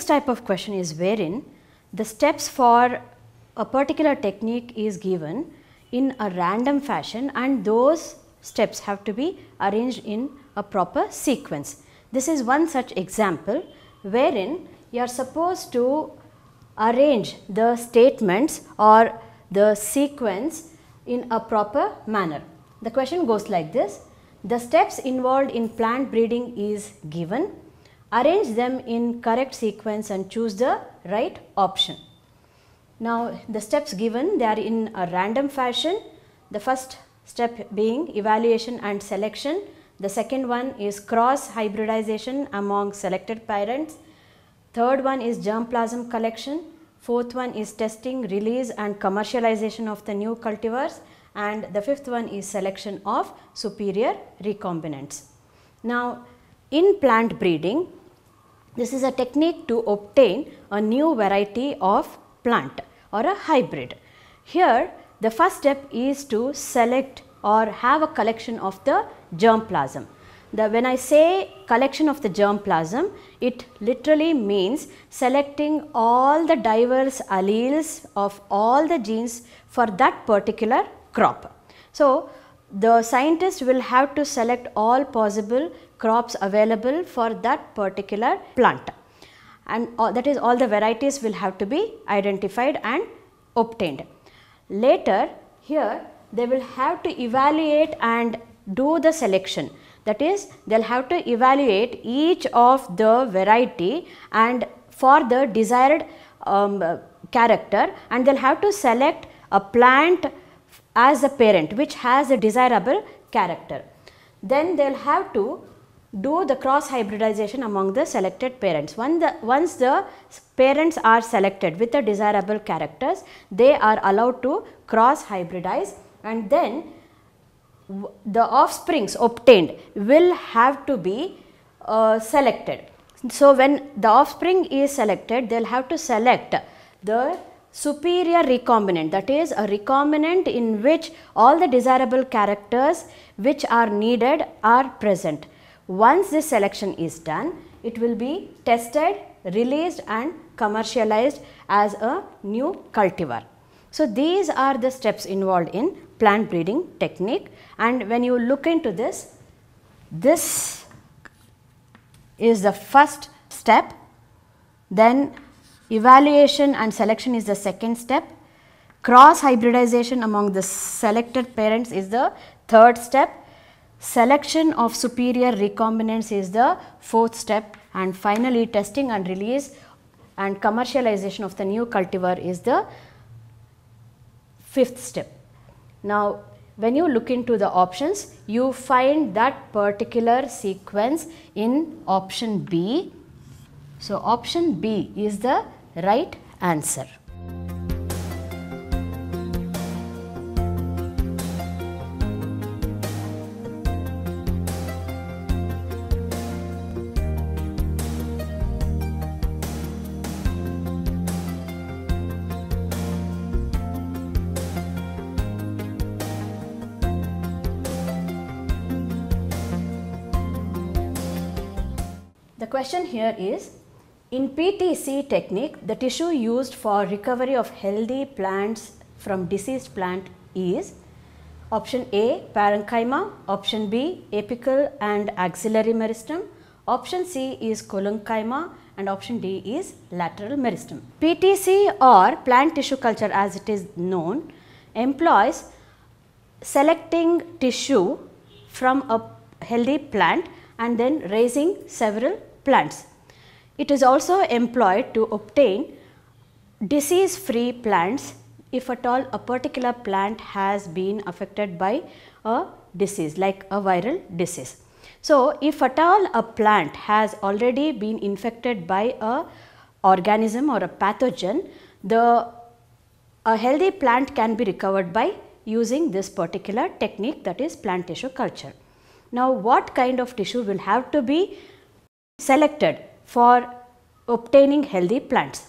next type of question is wherein the steps for a particular technique is given in a random fashion and those steps have to be arranged in a proper sequence. This is one such example wherein you are supposed to arrange the statements or the sequence in a proper manner. The question goes like this. The steps involved in plant breeding is given arrange them in correct sequence and choose the right option. Now the steps given they are in a random fashion. The first step being evaluation and selection. The second one is cross hybridization among selected parents. Third one is germplasm collection. Fourth one is testing, release and commercialization of the new cultivars. And the fifth one is selection of superior recombinants. Now in plant breeding, this is a technique to obtain a new variety of plant or a hybrid. Here the first step is to select or have a collection of the germplasm. The, when I say collection of the germplasm, it literally means selecting all the diverse alleles of all the genes for that particular crop. So, the scientist will have to select all possible crops available for that particular plant and all, that is all the varieties will have to be identified and obtained. Later here they will have to evaluate and do the selection that is they will have to evaluate each of the variety and for the desired um, uh, character and they will have to select a plant as a parent which has a desirable character. Then they will have to do the cross hybridization among the selected parents. The, once the parents are selected with the desirable characters, they are allowed to cross hybridize and then the offsprings obtained will have to be uh, selected. So, when the offspring is selected, they will have to select the superior recombinant that is a recombinant in which all the desirable characters which are needed are present. Once this selection is done, it will be tested, released and commercialized as a new cultivar. So, these are the steps involved in plant breeding technique and when you look into this, this is the first step, then evaluation and selection is the second step, cross hybridization among the selected parents is the third step, Selection of superior recombinants is the fourth step and finally testing and release and commercialization of the new cultivar is the fifth step. Now when you look into the options you find that particular sequence in option B. So option B is the right answer. question here is, in PTC technique, the tissue used for recovery of healthy plants from diseased plant is option A parenchyma, option B apical and axillary meristem, option C is colonchyma and option D is lateral meristem. PTC or plant tissue culture as it is known employs selecting tissue from a healthy plant and then raising several plants. It is also employed to obtain disease free plants if at all a particular plant has been affected by a disease like a viral disease. So, if at all a plant has already been infected by a organism or a pathogen, the a healthy plant can be recovered by using this particular technique that is plant tissue culture. Now, what kind of tissue will have to be selected for obtaining healthy plants.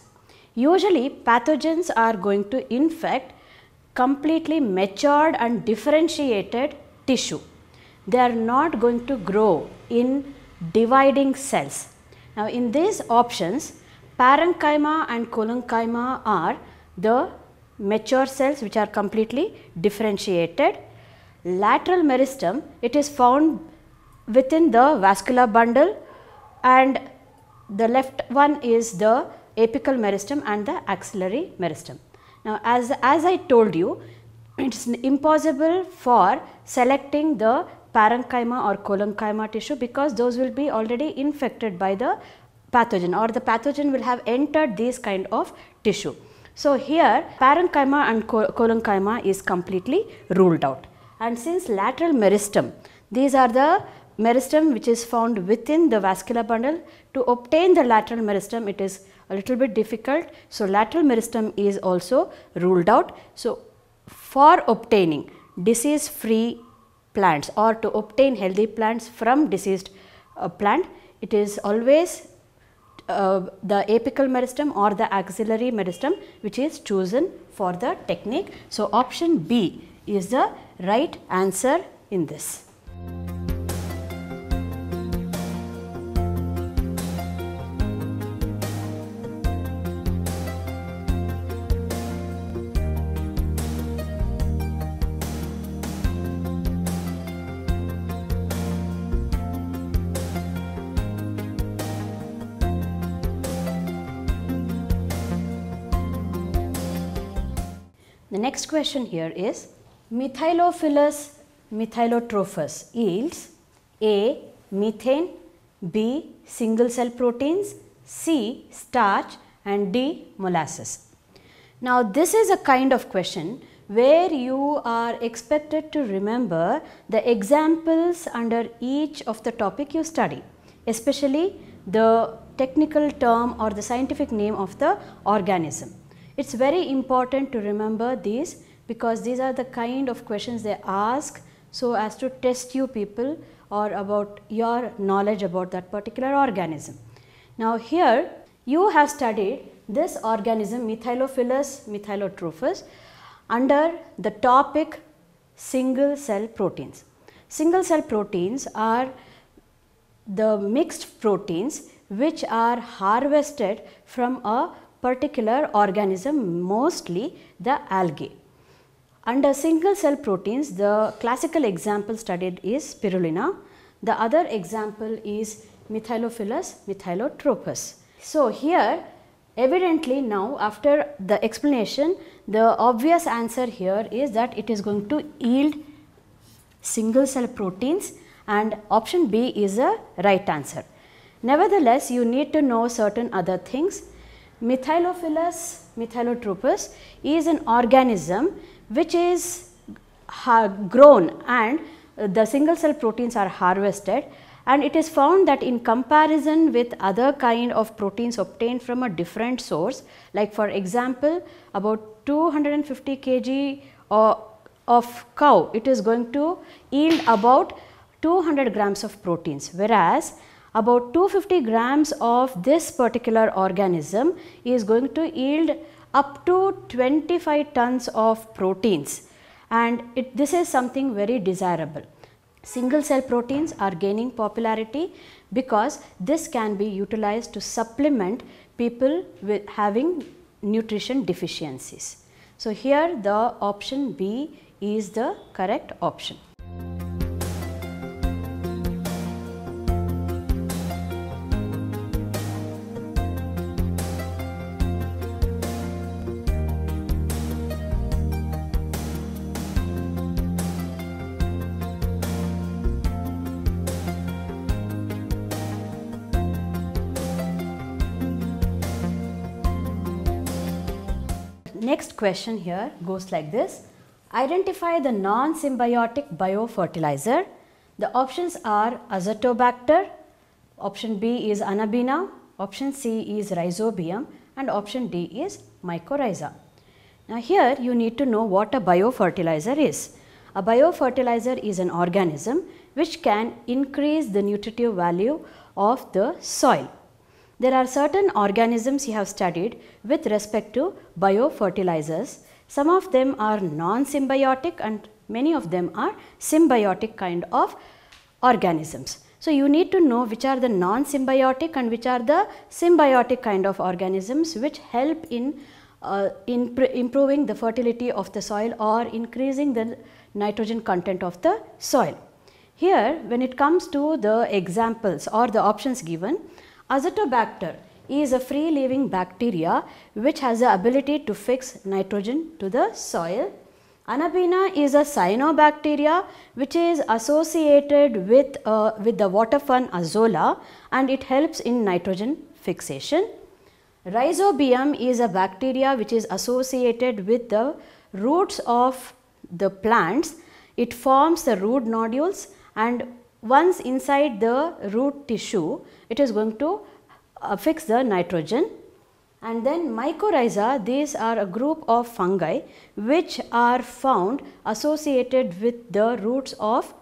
Usually pathogens are going to infect completely matured and differentiated tissue. They are not going to grow in dividing cells. Now in these options parenchyma and colonchyma are the mature cells which are completely differentiated. Lateral meristem it is found within the vascular bundle and the left one is the apical meristem and the axillary meristem. Now, as, as I told you, it is impossible for selecting the parenchyma or colonchyma tissue because those will be already infected by the pathogen or the pathogen will have entered these kind of tissue. So, here parenchyma and colonchyma is completely ruled out and since lateral meristem these are the meristem which is found within the vascular bundle. To obtain the lateral meristem, it is a little bit difficult. So, lateral meristem is also ruled out. So, for obtaining disease free plants or to obtain healthy plants from diseased uh, plant, it is always uh, the apical meristem or the axillary meristem which is chosen for the technique. So, option B is the right answer in this. next question here is Methylophilus methylotrophus yields A. Methane, B. Single cell proteins, C. Starch and D. Molasses. Now this is a kind of question where you are expected to remember the examples under each of the topic you study, especially the technical term or the scientific name of the organism. It's very important to remember these because these are the kind of questions they ask so as to test you people or about your knowledge about that particular organism. Now here you have studied this organism Methylophilus methylotrophus under the topic single cell proteins. Single cell proteins are the mixed proteins which are harvested from a particular organism mostly the algae. Under single cell proteins the classical example studied is spirulina. The other example is Methylophilus methylotropus. So here evidently now after the explanation the obvious answer here is that it is going to yield single cell proteins and option B is a right answer. Nevertheless, you need to know certain other things Methylophilus methylotropis is an organism which is grown and uh, the single cell proteins are harvested and it is found that in comparison with other kind of proteins obtained from a different source like for example about 250 kg or of cow it is going to yield about 200 grams of proteins whereas about 250 grams of this particular organism is going to yield up to 25 tons of proteins and it, this is something very desirable. Single cell proteins are gaining popularity because this can be utilized to supplement people with having nutrition deficiencies. So, here the option B is the correct option. question here goes like this. Identify the non-symbiotic biofertilizer. The options are azotobacter, option B is anabina, option C is rhizobium and option D is mycorrhiza. Now here you need to know what a biofertilizer is. A biofertilizer is an organism which can increase the nutritive value of the soil. There are certain organisms you have studied with respect to biofertilizers. Some of them are non-symbiotic and many of them are symbiotic kind of organisms. So, you need to know which are the non-symbiotic and which are the symbiotic kind of organisms which help in, uh, in improving the fertility of the soil or increasing the nitrogen content of the soil. Here when it comes to the examples or the options given, Azotobacter is a free-living bacteria which has the ability to fix nitrogen to the soil. Anabina is a cyanobacteria which is associated with, uh, with the water fern azolla and it helps in nitrogen fixation. Rhizobium is a bacteria which is associated with the roots of the plants. It forms the root nodules and once inside the root tissue, it is going to affix uh, the nitrogen and then mycorrhiza these are a group of fungi which are found associated with the roots of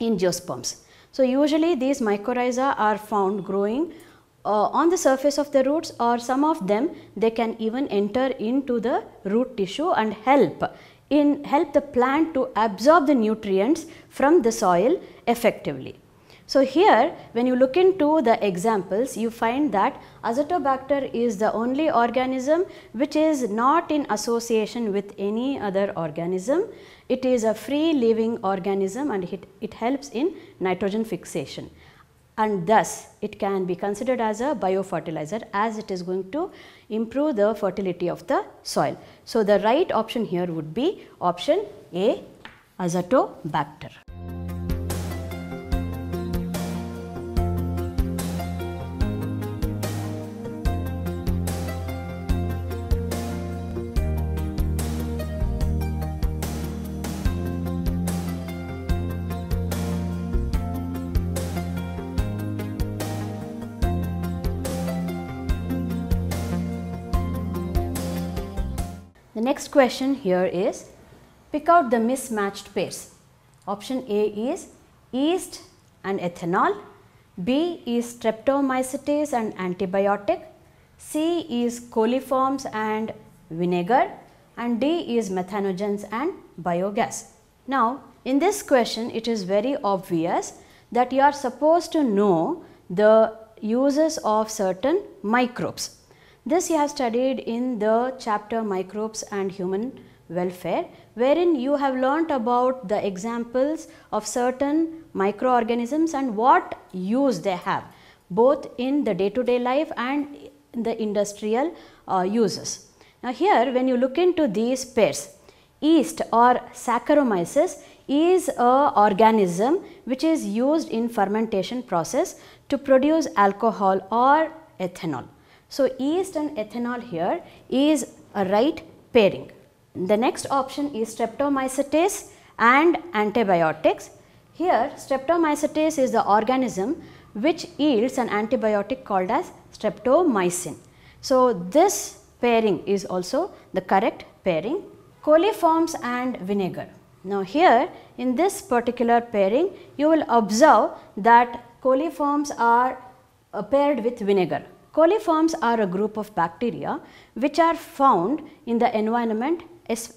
angiosperms. So, usually these mycorrhiza are found growing uh, on the surface of the roots or some of them they can even enter into the root tissue and help in help the plant to absorb the nutrients from the soil effectively. So here when you look into the examples you find that azotobacter is the only organism which is not in association with any other organism. It is a free living organism and it, it helps in nitrogen fixation and thus it can be considered as a biofertilizer as it is going to improve the fertility of the soil. So, the right option here would be option A azotobacter. next question here is pick out the mismatched pairs. Option A is yeast and ethanol, B is streptomycetes and antibiotic, C is coliforms and vinegar and D is methanogens and biogas. Now, in this question it is very obvious that you are supposed to know the uses of certain microbes. This you have studied in the chapter microbes and human welfare wherein you have learnt about the examples of certain microorganisms and what use they have both in the day to day life and in the industrial uh, uses. Now here when you look into these pairs yeast or Saccharomyces is a organism which is used in fermentation process to produce alcohol or ethanol. So, yeast and ethanol here is a right pairing. The next option is streptomycetase and antibiotics. Here streptomycetase is the organism which yields an antibiotic called as streptomycin. So, this pairing is also the correct pairing. Coliforms and vinegar. Now, here in this particular pairing you will observe that coliforms are uh, paired with vinegar Coliforms are a group of bacteria which are found in the environment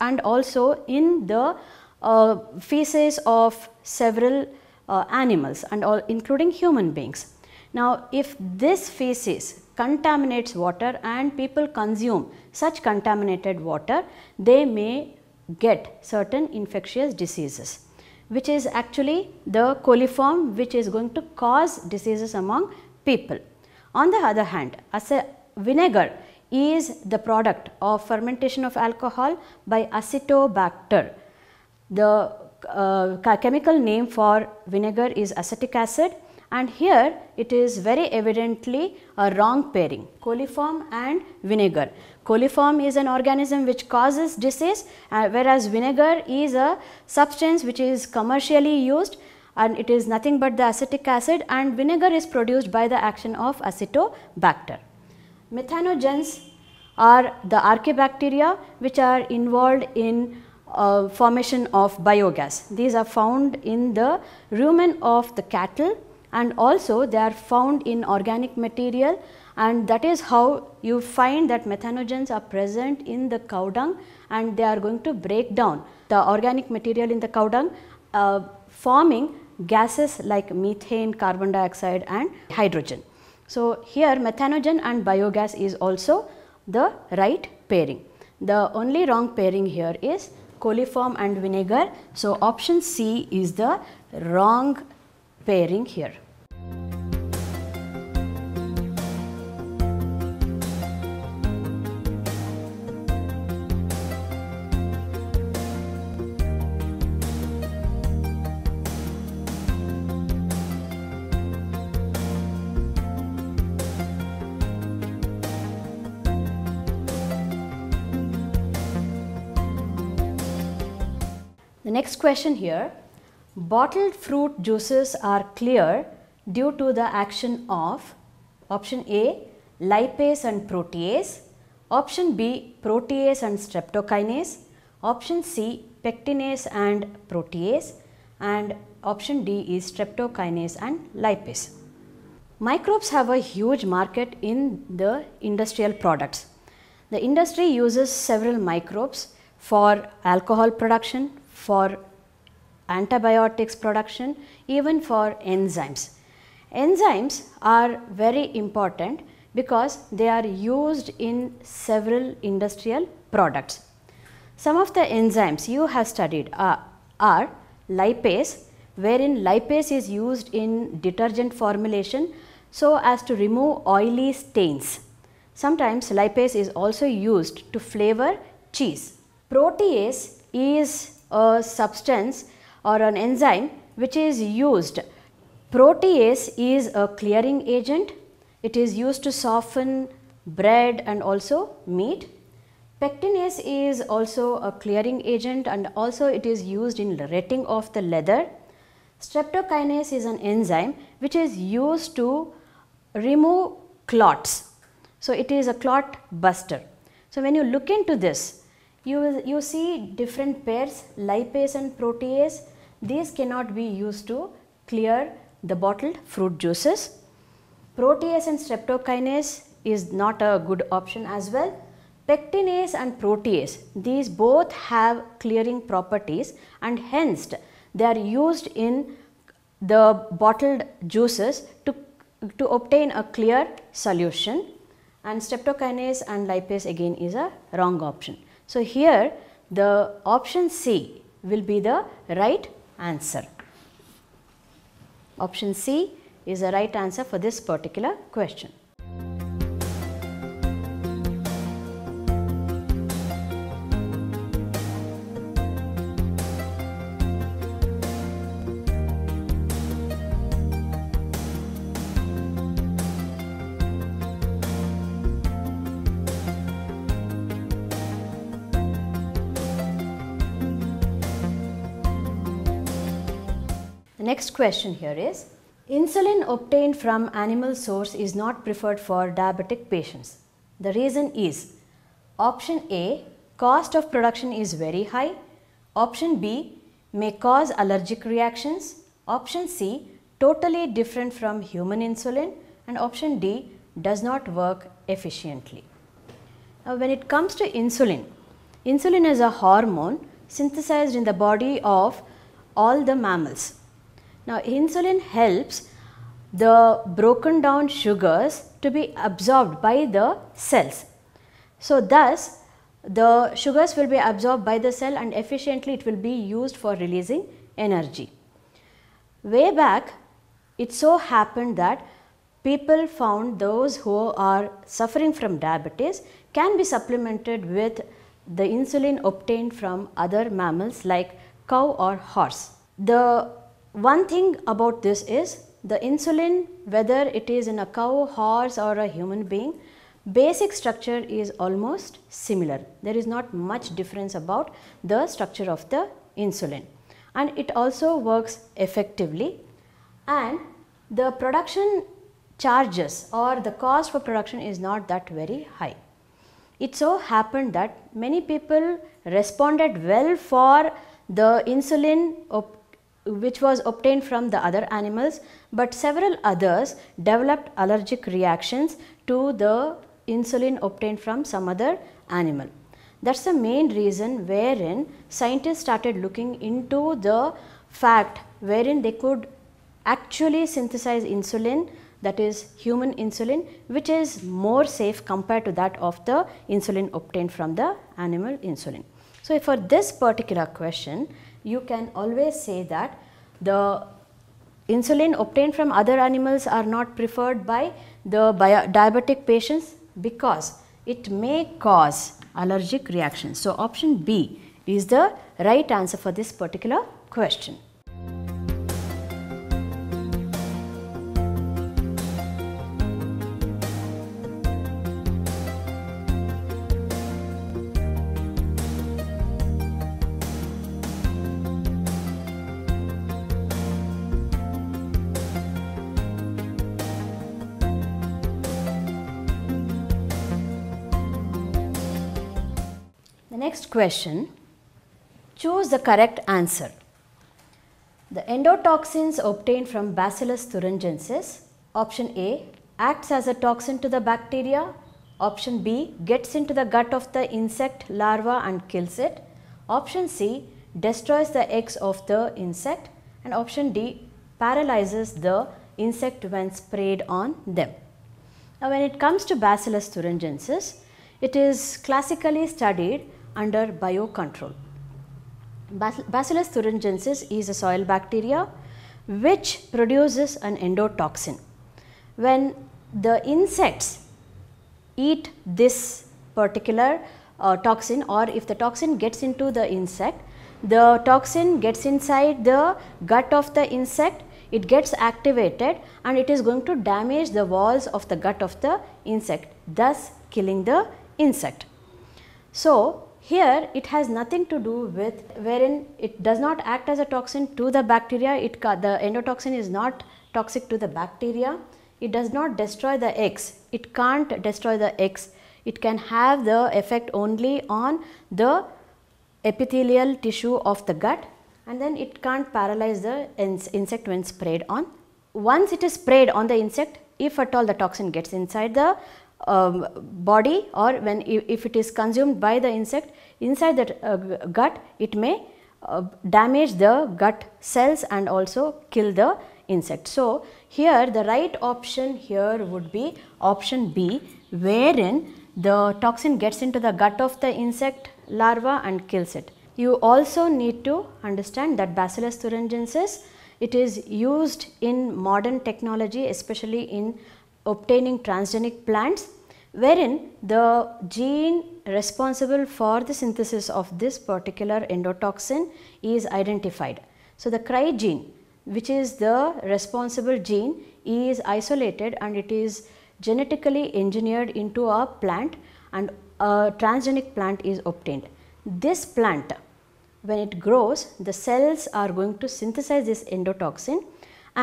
and also in the uh, feces of several uh, animals and all including human beings. Now if this feces contaminates water and people consume such contaminated water, they may get certain infectious diseases which is actually the coliform which is going to cause diseases among people. On the other hand, as a vinegar is the product of fermentation of alcohol by acetobacter. The uh, chemical name for vinegar is acetic acid and here it is very evidently a wrong pairing coliform and vinegar. Coliform is an organism which causes disease uh, whereas vinegar is a substance which is commercially used and it is nothing but the acetic acid and vinegar is produced by the action of acetobacter. Methanogens are the archaebacteria which are involved in uh, formation of biogas. These are found in the rumen of the cattle and also they are found in organic material and that is how you find that methanogens are present in the cow dung and they are going to break down the organic material in the cow dung uh, forming gases like methane, carbon dioxide and hydrogen. So here methanogen and biogas is also the right pairing. The only wrong pairing here is coliform and vinegar. So option C is the wrong pairing here. The next question here, bottled fruit juices are clear due to the action of option A lipase and protease, option B protease and streptokinase, option C pectinase and protease and option D is streptokinase and lipase. Microbes have a huge market in the industrial products. The industry uses several microbes for alcohol production, for antibiotics production, even for enzymes. Enzymes are very important because they are used in several industrial products. Some of the enzymes you have studied are, are lipase wherein lipase is used in detergent formulation so as to remove oily stains. Sometimes lipase is also used to flavor cheese. Protease is a substance or an enzyme which is used. Protease is a clearing agent. It is used to soften bread and also meat. Pectinase is also a clearing agent and also it is used in retting of the leather. Streptokinase is an enzyme which is used to remove clots. So, it is a clot buster. So, when you look into this, you you see different pairs lipase and protease these cannot be used to clear the bottled fruit juices protease and streptokinase is not a good option as well pectinase and protease these both have clearing properties and hence they are used in the bottled juices to to obtain a clear solution and streptokinase and lipase again is a wrong option so, here the option C will be the right answer. Option C is the right answer for this particular question. next question here is, insulin obtained from animal source is not preferred for diabetic patients. The reason is, option A, cost of production is very high. Option B, may cause allergic reactions. Option C, totally different from human insulin. And option D, does not work efficiently. Now, when it comes to insulin, insulin is a hormone synthesized in the body of all the mammals. Now insulin helps the broken down sugars to be absorbed by the cells. So thus the sugars will be absorbed by the cell and efficiently it will be used for releasing energy. Way back it so happened that people found those who are suffering from diabetes can be supplemented with the insulin obtained from other mammals like cow or horse. The one thing about this is the insulin, whether it is in a cow, horse or a human being, basic structure is almost similar. There is not much difference about the structure of the insulin and it also works effectively and the production charges or the cost for production is not that very high. It so happened that many people responded well for the insulin which was obtained from the other animals but several others developed allergic reactions to the insulin obtained from some other animal. That is the main reason wherein scientists started looking into the fact wherein they could actually synthesize insulin that is human insulin which is more safe compared to that of the insulin obtained from the animal insulin. So, for this particular question you can always say that the insulin obtained from other animals are not preferred by the diabetic patients because it may cause allergic reactions. So, option B is the right answer for this particular question. The next question, choose the correct answer. The endotoxins obtained from Bacillus thuringiensis, option A acts as a toxin to the bacteria, option B gets into the gut of the insect larva and kills it, option C destroys the eggs of the insect and option D paralyzes the insect when sprayed on them. Now when it comes to Bacillus thuringiensis, it is classically studied under biocontrol. Bacillus thuringiensis is a soil bacteria which produces an endotoxin. When the insects eat this particular uh, toxin or if the toxin gets into the insect, the toxin gets inside the gut of the insect, it gets activated and it is going to damage the walls of the gut of the insect, thus killing the insect. So, here it has nothing to do with wherein it does not act as a toxin to the bacteria, it, the endotoxin is not toxic to the bacteria, it does not destroy the eggs, it can't destroy the eggs, it can have the effect only on the epithelial tissue of the gut and then it can't paralyze the insect when sprayed on. Once it is sprayed on the insect, if at all the toxin gets inside the um, body or when if it is consumed by the insect inside that uh, gut it may uh, damage the gut cells and also kill the insect. So, here the right option here would be option B wherein the toxin gets into the gut of the insect larva and kills it. You also need to understand that Bacillus thuringiensis it is used in modern technology especially in obtaining transgenic plants wherein the gene responsible for the synthesis of this particular endotoxin is identified. So, the CRY gene which is the responsible gene is isolated and it is genetically engineered into a plant and a transgenic plant is obtained. This plant when it grows the cells are going to synthesize this endotoxin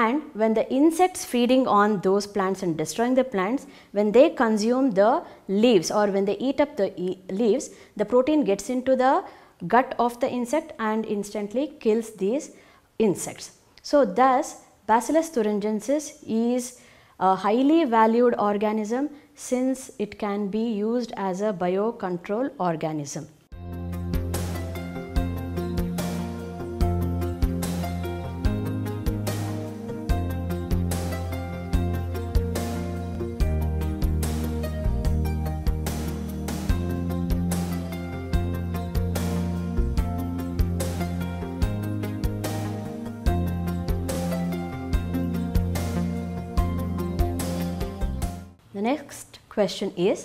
and when the insects feeding on those plants and destroying the plants, when they consume the leaves or when they eat up the e leaves, the protein gets into the gut of the insect and instantly kills these insects. So thus Bacillus thuringiensis is a highly valued organism since it can be used as a biocontrol organism. next question is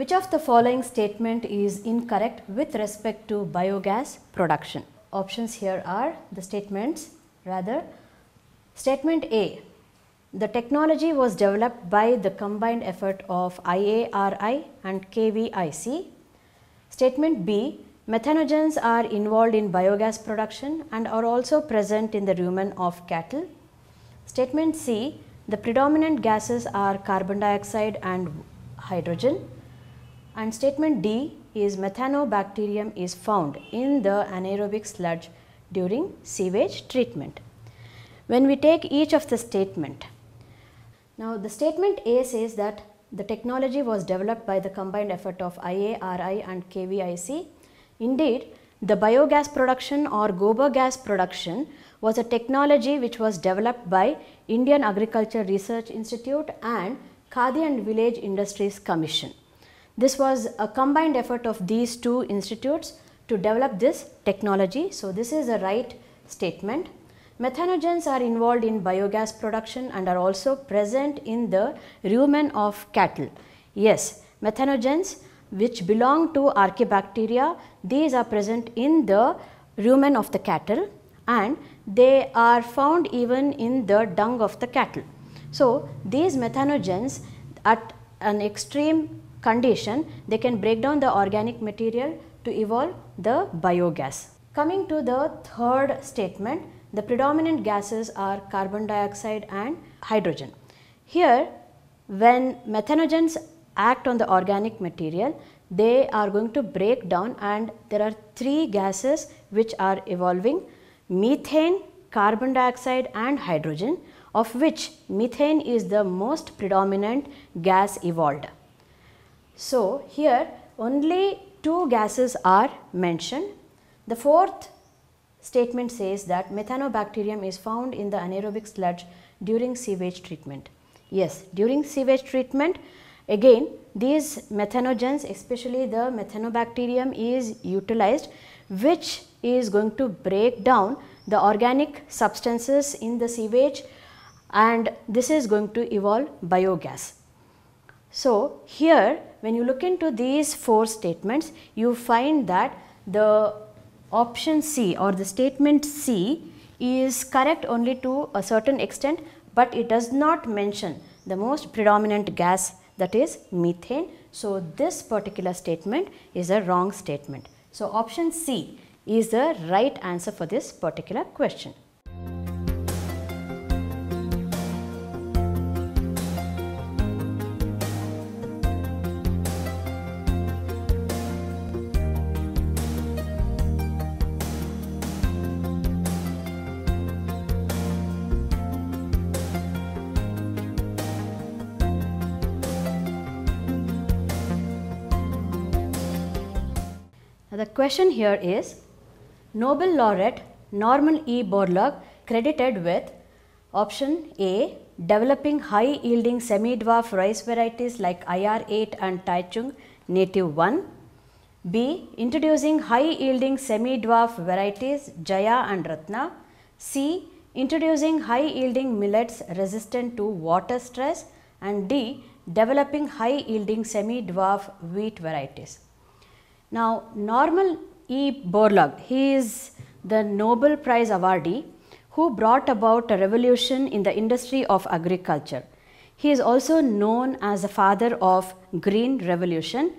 which of the following statement is incorrect with respect to biogas production? Options here are the statements rather statement A the technology was developed by the combined effort of IARI and KVIC. Statement B Methanogens are involved in biogas production and are also present in the rumen of cattle. Statement C the predominant gases are carbon dioxide and hydrogen. And statement D is methanobacterium is found in the anaerobic sludge during sewage treatment. When we take each of the statement, now the statement A says that the technology was developed by the combined effort of IARI and KVIC. Indeed, the biogas production or gober gas production was a technology which was developed by Indian Agriculture Research Institute and Khadi and Village Industries Commission. This was a combined effort of these two institutes to develop this technology. So, this is a right statement. Methanogens are involved in biogas production and are also present in the rumen of cattle. Yes, methanogens which belong to archibacteria, these are present in the rumen of the cattle and they are found even in the dung of the cattle. So, these methanogens at an extreme condition they can break down the organic material to evolve the biogas. Coming to the third statement the predominant gases are carbon dioxide and hydrogen. Here when methanogens act on the organic material they are going to break down and there are three gases which are evolving methane, carbon dioxide and hydrogen of which methane is the most predominant gas evolved. So, here only two gases are mentioned. The fourth statement says that methanobacterium is found in the anaerobic sludge during sewage treatment. Yes, during sewage treatment again these methanogens especially the methanobacterium is utilized which is going to break down the organic substances in the sewage and this is going to evolve biogas. So, here when you look into these four statements, you find that the option C or the statement C is correct only to a certain extent, but it does not mention the most predominant gas that is methane. So, this particular statement is a wrong statement. So, option C is the right answer for this particular question. the question here is Nobel laureate Norman E. Borlaug credited with option A developing high yielding semi dwarf rice varieties like IR8 and Taichung native 1 B. Introducing high yielding semi dwarf varieties Jaya and Ratna. C. Introducing high yielding millets resistant to water stress. And D. Developing high yielding semi dwarf wheat varieties. Now, normal E. Borlaug. He is the Nobel Prize awardee who brought about a revolution in the industry of agriculture. He is also known as the father of green revolution.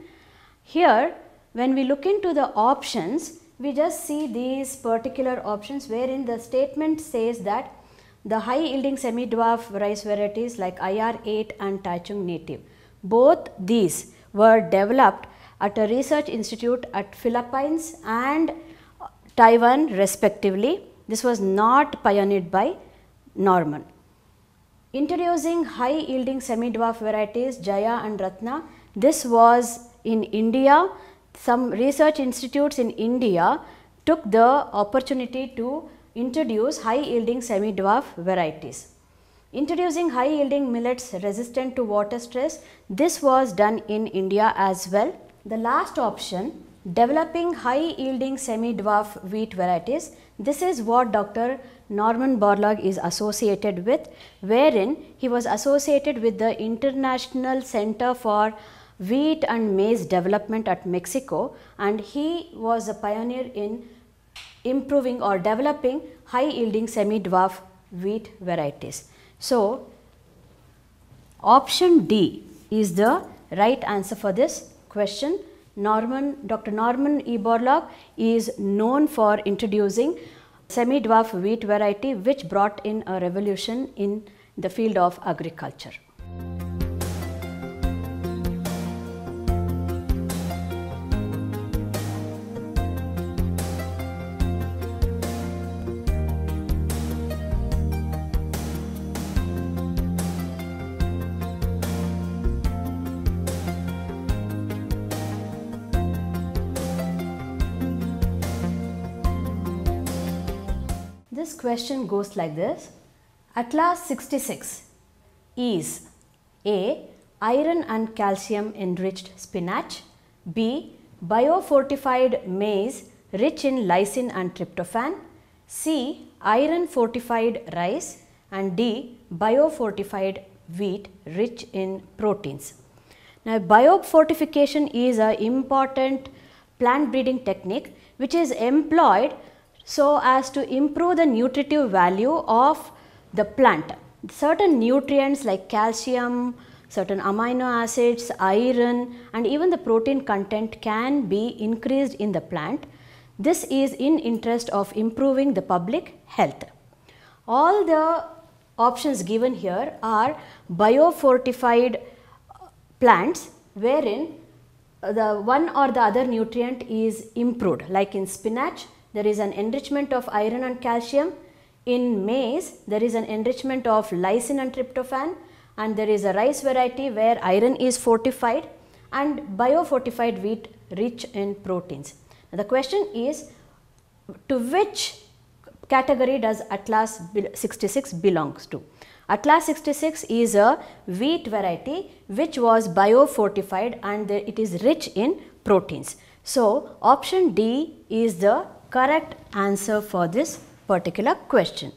Here, when we look into the options, we just see these particular options wherein the statement says that the high yielding semi-dwarf rice varieties like IR8 and Taichung native, both these were developed at a research institute at Philippines and Taiwan respectively. This was not pioneered by Norman. Introducing high yielding semi-dwarf varieties Jaya and Ratna, this was in India. Some research institutes in India took the opportunity to introduce high yielding semi-dwarf varieties. Introducing high yielding millets resistant to water stress, this was done in India as well. The last option, developing high yielding semi-dwarf wheat varieties. This is what Dr. Norman Borlaug is associated with, wherein he was associated with the International Center for Wheat and Maize Development at Mexico and he was a pioneer in improving or developing high yielding semi-dwarf wheat varieties. So, option D is the right answer for this question. Norman, Dr. Norman E. Borlaug is known for introducing semi-dwarf wheat variety which brought in a revolution in the field of agriculture. question goes like this. Atlas 66 is A. Iron and calcium enriched spinach B. Biofortified maize rich in lysine and tryptophan C. Iron fortified rice and D. Biofortified wheat rich in proteins. Now, biofortification is an important plant breeding technique which is employed so as to improve the nutritive value of the plant. Certain nutrients like calcium, certain amino acids, iron and even the protein content can be increased in the plant. This is in interest of improving the public health. All the options given here are biofortified uh, plants wherein the one or the other nutrient is improved like in spinach there is an enrichment of iron and calcium. In maize, there is an enrichment of lysine and tryptophan and there is a rice variety where iron is fortified and biofortified wheat rich in proteins. Now, the question is to which category does Atlas 66 belongs to? Atlas 66 is a wheat variety which was biofortified and it is rich in proteins. So, option D is the correct answer for this particular question.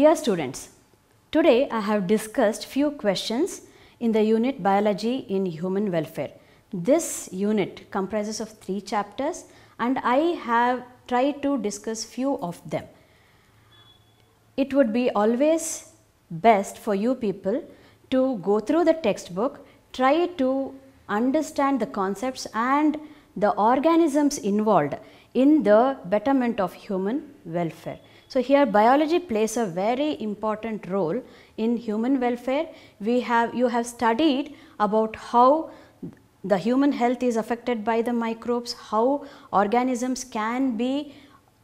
Dear students, Today I have discussed few questions in the unit Biology in Human Welfare. This unit comprises of three chapters and I have tried to discuss few of them. It would be always best for you people to go through the textbook, try to understand the concepts and the organisms involved in the betterment of human welfare. So here biology plays a very important role in human welfare. We have, you have studied about how the human health is affected by the microbes, how organisms can be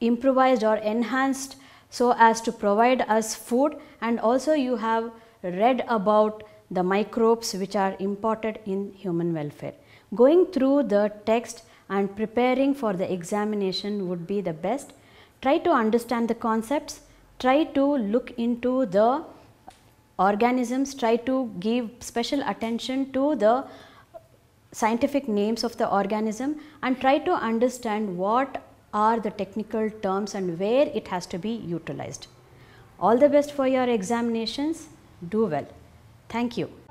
improvised or enhanced so as to provide us food and also you have read about the microbes which are imported in human welfare. Going through the text and preparing for the examination would be the best. Try to understand the concepts, try to look into the organisms, try to give special attention to the scientific names of the organism and try to understand what are the technical terms and where it has to be utilized. All the best for your examinations. Do well. Thank you.